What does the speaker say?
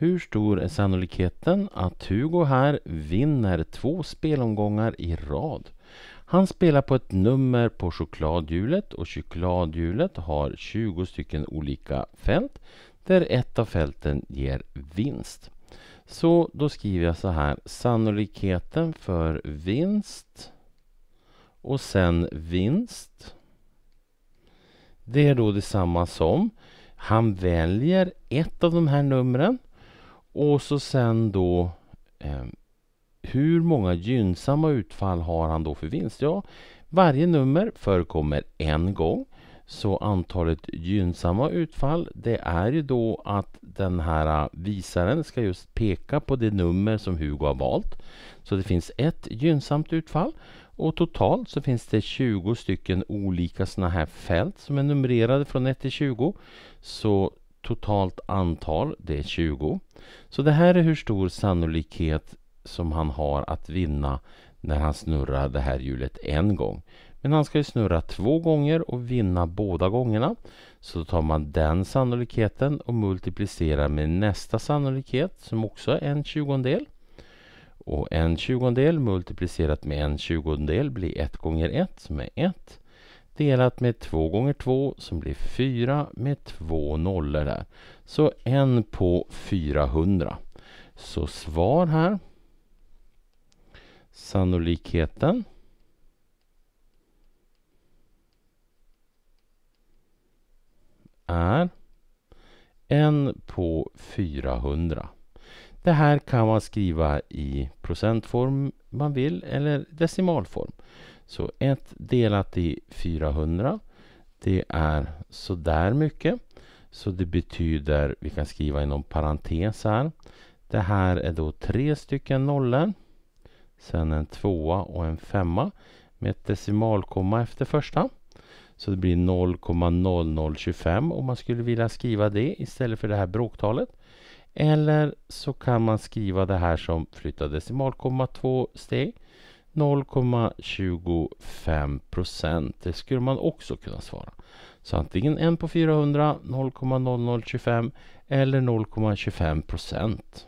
Hur stor är sannolikheten att Hugo här vinner två spelomgångar i rad? Han spelar på ett nummer på chokladhjulet och chokladhjulet har 20 stycken olika fält där ett av fälten ger vinst. Så då skriver jag så här, sannolikheten för vinst och sen vinst. Det är då detsamma som han väljer ett av de här numren och så sen då eh, hur många gynnsamma utfall har han då för vinst? Ja, varje nummer förekommer en gång. Så antalet gynnsamma utfall, det är ju då att den här ah, visaren ska just peka på det nummer som Hugo har valt. Så det finns ett gynnsamt utfall och totalt så finns det 20 stycken olika sådana här fält som är numrerade från 1 till 20. Så totalt antal, det är 20. Så det här är hur stor sannolikhet som han har att vinna när han snurrar det här hjulet en gång. Men han ska ju snurra två gånger och vinna båda gångerna. Så tar man den sannolikheten och multiplicerar med nästa sannolikhet som också är en tjugondel. Och en tjugondel multiplicerat med en tjugondel blir ett gånger ett som är ett delat med 2 gånger 2 som blir 4 med två nollor där. Så en på 400. Så svar här. Sannolikheten. är 1 på 400. Det här kan man skriva i procentform man vill eller decimalform. Så 1 delat i 400, det är sådär mycket. Så det betyder, vi kan skriva inom parentes här. Det här är då tre stycken nollor. Sen en tvåa och en femma med ett decimalkomma efter första. Så det blir 0,0025 om man skulle vilja skriva det istället för det här bråktalet. Eller så kan man skriva det här som flyttar decimalkomma två steg 0,25 procent. Det skulle man också kunna svara. Så antingen en på 400, 0,0025 eller 0,25 procent.